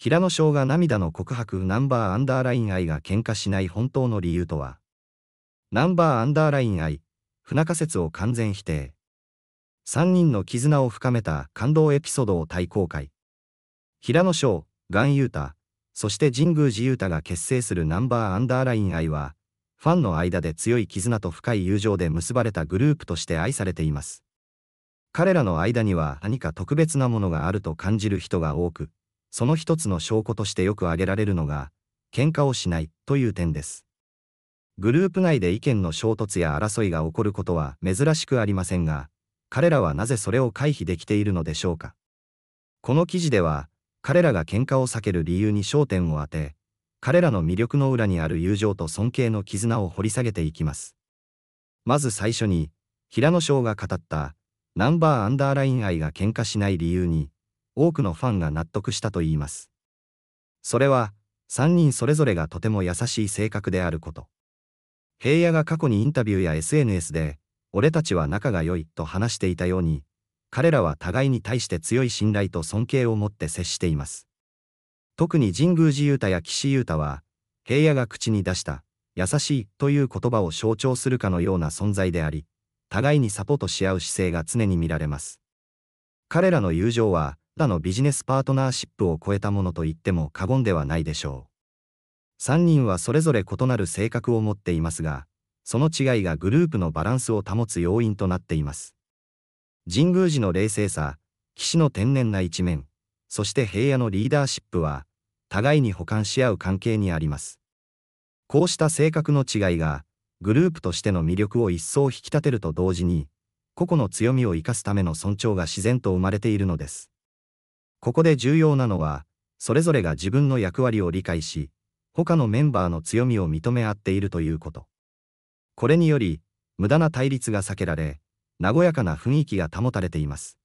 平野翔が涙の告白ナンバーアンダーライン愛が喧嘩しない本当の理由とはナンバーアンダーライン愛不仲説を完全否定3人の絆を深めた感動エピソードを大公開平野翔岩優太そして神宮寺優太が結成するナンバーアンダーライン愛はファンの間で強い絆と深い友情で結ばれたグループとして愛されています。彼らの間には何か特別なものがあると感じる人が多く、その一つの証拠としてよく挙げられるのが、喧嘩をしないという点です。グループ内で意見の衝突や争いが起こることは珍しくありませんが、彼らはなぜそれを回避できているのでしょうか。この記事では、彼らが喧嘩を避ける理由に焦点を当て、彼らの魅力の裏にある友情と尊敬の絆を掘り下げていきます。まず最初に、平野翔が語った、ナンバーアンダーライン愛が喧嘩しない理由に多くのファンが納得したといいます。それは、3人それぞれがとても優しい性格であること。平野が過去にインタビューや SNS で、俺たちは仲が良いと話していたように、彼らは互いに対して強い信頼と尊敬を持って接しています。特に神宮寺雄太や岸優太は、平野が口に出した、優しいという言葉を象徴するかのような存在であり、互いにサポートし合う姿勢が常に見られます。彼らの友情は、他のビジネスパートナーシップを超えたものと言っても過言ではないでしょう。3人はそれぞれ異なる性格を持っていますが、その違いがグループのバランスを保つ要因となっています。神宮寺の冷静さ、岸の天然な一面、そして平野のリーダーシップは、互いに補完し合う関係にあります。こうした性格の違いが、グループとしての魅力を一層引き立てると同時に、個々の強みを生かすための尊重が自然と生まれているのです。ここで重要なのは、それぞれが自分の役割を理解し、他のメンバーの強みを認め合っているということ。これにより、無駄な対立が避けられ、和やかな雰囲気が保たれています。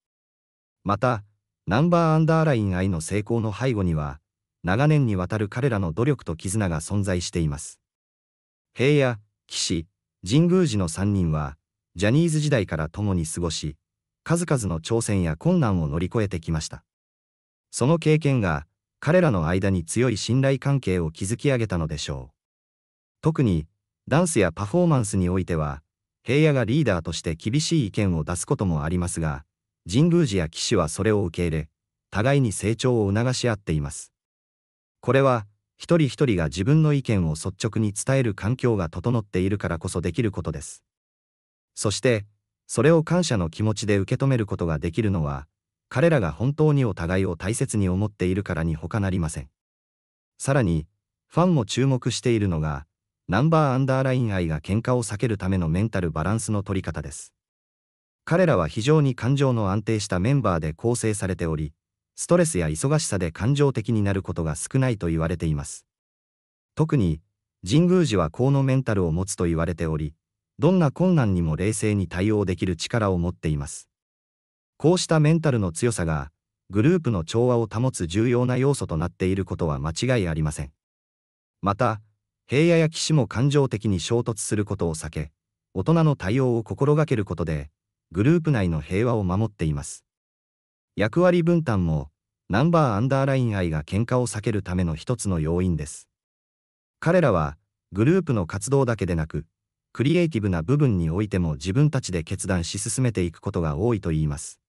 また、ナンバーアンダーライン愛の成功の背後には、長年にわたる彼らの努力と絆が存在しています。平野、岸、神宮寺の3人は、ジャニーズ時代から共に過ごし、数々の挑戦や困難を乗り越えてきました。その経験が彼らの間に強い信頼関係を築き上げたのでしょう。特にダンスやパフォーマンスにおいては平野がリーダーとして厳しい意見を出すこともありますが神宮寺や騎士はそれを受け入れ互いに成長を促し合っています。これは一人一人が自分の意見を率直に伝える環境が整っているからこそできることです。そしてそれを感謝の気持ちで受け止めることができるのは彼らが本当にお互いを大切に思っているからに他なりません。さらに、ファンも注目しているのが、ナンバーアンダーライン愛が喧嘩を避けるためのメンタルバランスの取り方です。彼らは非常に感情の安定したメンバーで構成されており、ストレスや忙しさで感情的になることが少ないと言われています。特に、神宮寺は高のメンタルを持つと言われており、どんな困難にも冷静に対応できる力を持っています。こうしたメンタルの強さが、グループの調和を保つ重要な要素となっていることは間違いありません。また、平野や騎士も感情的に衝突することを避け、大人の対応を心がけることで、グループ内の平和を守っています。役割分担も、ナンバーアンダーライン愛が喧嘩を避けるための一つの要因です。彼らは、グループの活動だけでなく、クリエイティブな部分においても自分たちで決断し進めていくことが多いといいます。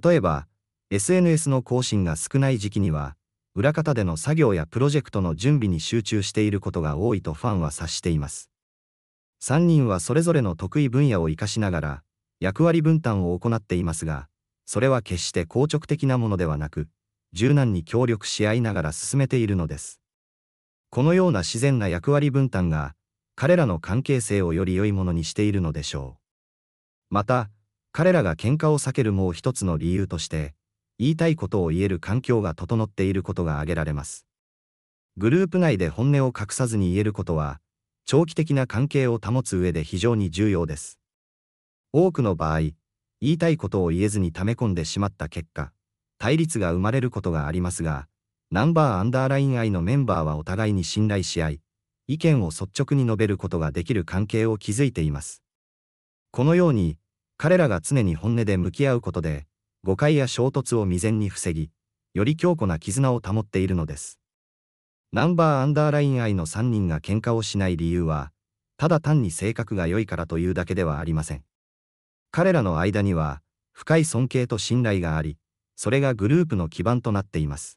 例えば、SNS の更新が少ない時期には、裏方での作業やプロジェクトの準備に集中していることが多いとファンは察しています。3人はそれぞれの得意分野を活かしながら、役割分担を行っていますが、それは決して硬直的なものではなく、柔軟に協力し合いながら進めているのです。このような自然な役割分担が、彼らの関係性をより良いものにしているのでしょう。また、彼らが喧嘩を避けるもう一つの理由として、言いたいことを言える環境が整っていることが挙げられます。グループ内で本音を隠さずに言えることは、長期的な関係を保つ上で非常に重要です。多くの場合、言いたいことを言えずに溜め込んでしまった結果、対立が生まれることがありますが、ナンバーアンダーライン愛のメンバーはお互いに信頼し合い、意見を率直に述べることができる関係を築いています。このように、彼らが常に本音で向き合うことで、誤解や衝突を未然に防ぎ、より強固な絆を保っているのです。ナンバーアンダーライン愛の3人が喧嘩をしない理由は、ただ単に性格が良いからというだけではありません。彼らの間には、深い尊敬と信頼があり、それがグループの基盤となっています。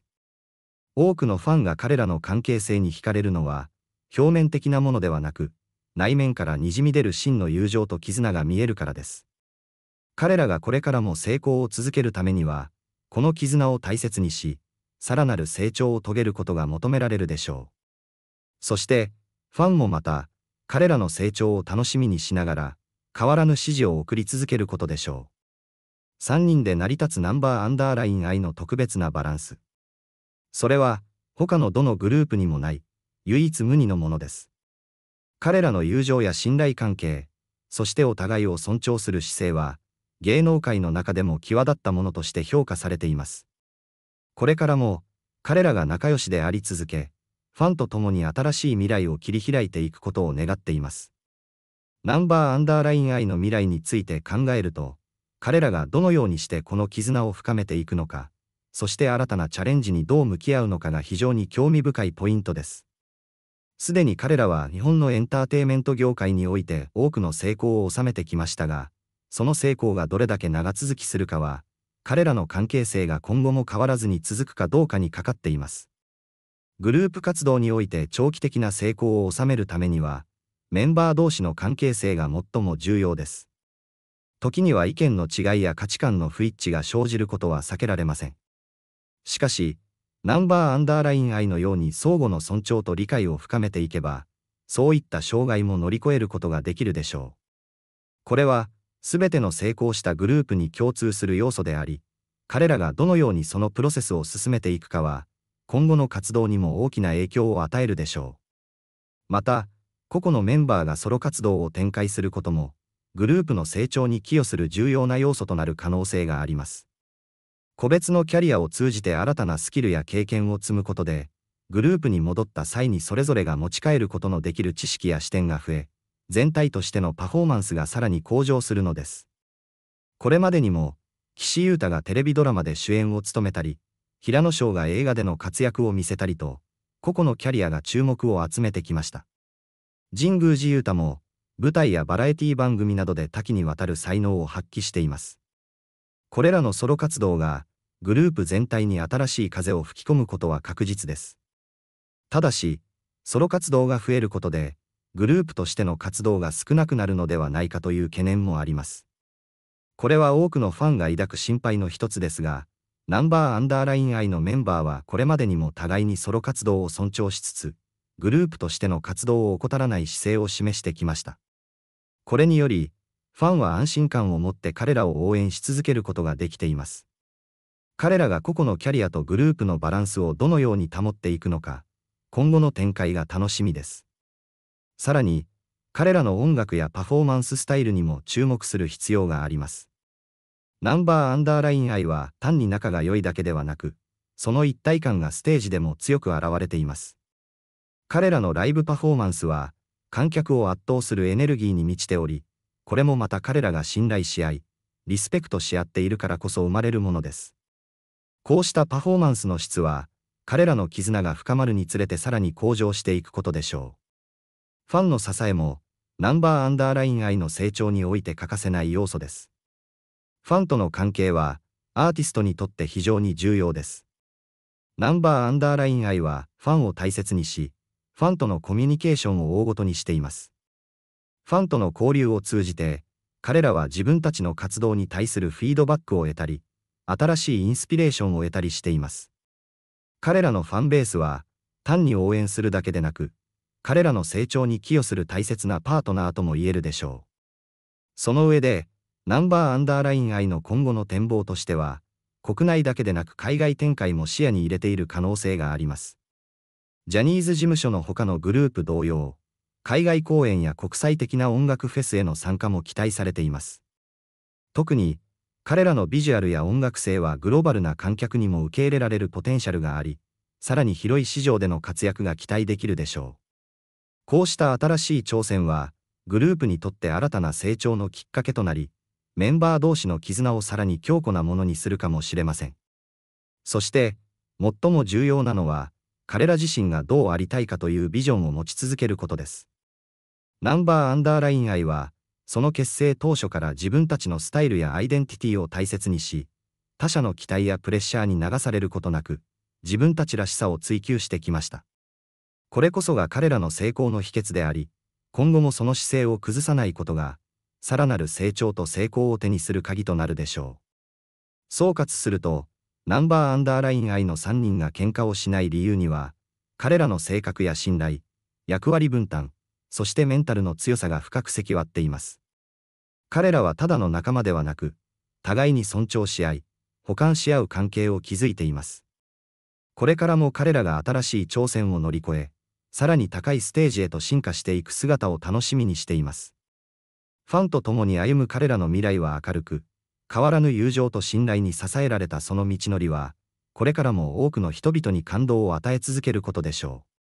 多くのファンが彼らの関係性に惹かれるのは、表面的なものではなく、内面からにじみ出る真の友情と絆が見えるからです。彼らがこれからも成功を続けるためには、この絆を大切にし、さらなる成長を遂げることが求められるでしょう。そして、ファンもまた、彼らの成長を楽しみにしながら、変わらぬ指示を送り続けることでしょう。3人で成り立つナンバーアンダーライン愛の特別なバランス。それは、他のどのグループにもない、唯一無二のものです。彼らの友情や信頼関係、そしてお互いを尊重する姿勢は、芸能界の中でも際立ったものとして評価されています。これからも、彼らが仲良しであり続け、ファンと共に新しい未来を切り開いていくことを願っています。ナンバーアンダーライン I の未来について考えると、彼らがどのようにしてこの絆を深めていくのか、そして新たなチャレンジにどう向き合うのかが非常に興味深いポイントです。すでに彼らは日本のエンターテイメント業界において多くの成功を収めてきましたが、その成功がどれだけ長続きするかは、彼らの関係性が今後も変わらずに続くかどうかにかかっています。グループ活動において長期的な成功を収めるためには、メンバー同士の関係性が最も重要です。時には意見の違いや価値観の不一致が生じることは避けられません。しかし、ナンバーアンダーライン愛のように相互の尊重と理解を深めていけば、そういった障害も乗り越えることができるでしょう。これは、全ての成功したグループに共通する要素であり、彼らがどのようにそのプロセスを進めていくかは、今後の活動にも大きな影響を与えるでしょう。また、個々のメンバーがソロ活動を展開することも、グループの成長に寄与する重要な要素となる可能性があります。個別のキャリアを通じて新たなスキルや経験を積むことで、グループに戻った際にそれぞれが持ち帰ることのできる知識や視点が増え、全体としてのパフォーマンスがさらに向上するのです。これまでにも、岸優太がテレビドラマで主演を務めたり、平野翔が映画での活躍を見せたりと、個々のキャリアが注目を集めてきました。神宮寺優太も、舞台やバラエティ番組などで多岐にわたる才能を発揮しています。これらのソロ活動が、グループ全体に新しい風を吹き込むことは確実です。ただし、ソロ活動が増えることで、グループとしての活動が少なくなるのではないかという懸念もあります。これは多くのファンが抱く心配の一つですが、ナンバーアンダーライン I のメンバーはこれまでにも互いにソロ活動を尊重しつつ、グループとしての活動を怠らない姿勢を示してきました。これにより、ファンは安心感を持って彼らを応援し続けることができています。彼らが個々のキャリアとグループのバランスをどのように保っていくのか、今後の展開が楽しみです。さらに、彼らの音楽やパフォーマンススタイルにも注目する必要があります。ナンバーアンダーライン愛は単に仲が良いだけではなく、その一体感がステージでも強く現れています。彼らのライブパフォーマンスは、観客を圧倒するエネルギーに満ちており、これもまた彼らが信頼し合い、リスペクトし合っているからこそ生まれるものです。こうしたパフォーマンスの質は、彼らの絆が深まるにつれてさらに向上していくことでしょう。ファンの支えも、ナンバーアンダーライン愛の成長において欠かせない要素です。ファンとの関係は、アーティストにとって非常に重要です。ナンバーアンダーライン愛は、ファンを大切にし、ファンとのコミュニケーションを大ごとにしています。ファンとの交流を通じて、彼らは自分たちの活動に対するフィードバックを得たり、新しいインスピレーションを得たりしています。彼らのファンベースは、単に応援するだけでなく、彼らの成長に寄与する大切なパートナーとも言えるでしょう。その上で、ナンバーアンダーライン愛の今後の展望としては、国内だけでなく海外展開も視野に入れている可能性があります。ジャニーズ事務所の他のグループ同様、海外公演や国際的な音楽フェスへの参加も期待されています。特に、彼らのビジュアルや音楽性はグローバルな観客にも受け入れられるポテンシャルがあり、さらに広い市場での活躍が期待できるでしょう。こうした新しい挑戦は、グループにとって新たな成長のきっかけとなり、メンバー同士の絆をさらに強固なものにするかもしれません。そして、最も重要なのは、彼ら自身がどうありたいかというビジョンを持ち続けることです。ナンバーアンダーライン愛は、その結成当初から自分たちのスタイルやアイデンティティを大切にし、他者の期待やプレッシャーに流されることなく、自分たちらしさを追求してきました。これこそが彼らの成功の秘訣であり、今後もその姿勢を崩さないことが、さらなる成長と成功を手にする鍵となるでしょう。総括すると、ナンバーアンダーライン愛の3人が喧嘩をしない理由には、彼らの性格や信頼、役割分担、そしてメンタルの強さが深く関わっています。彼らはただの仲間ではなく、互いに尊重し合い、補完し合う関係を築いています。これからも彼らが新しい挑戦を乗り越え、さらに高いステージへと進化していく姿を楽しみにしています。ファンと共に歩む彼らの未来は明るく、変わらぬ友情と信頼に支えられたその道のりは、これからも多くの人々に感動を与え続けることでしょう。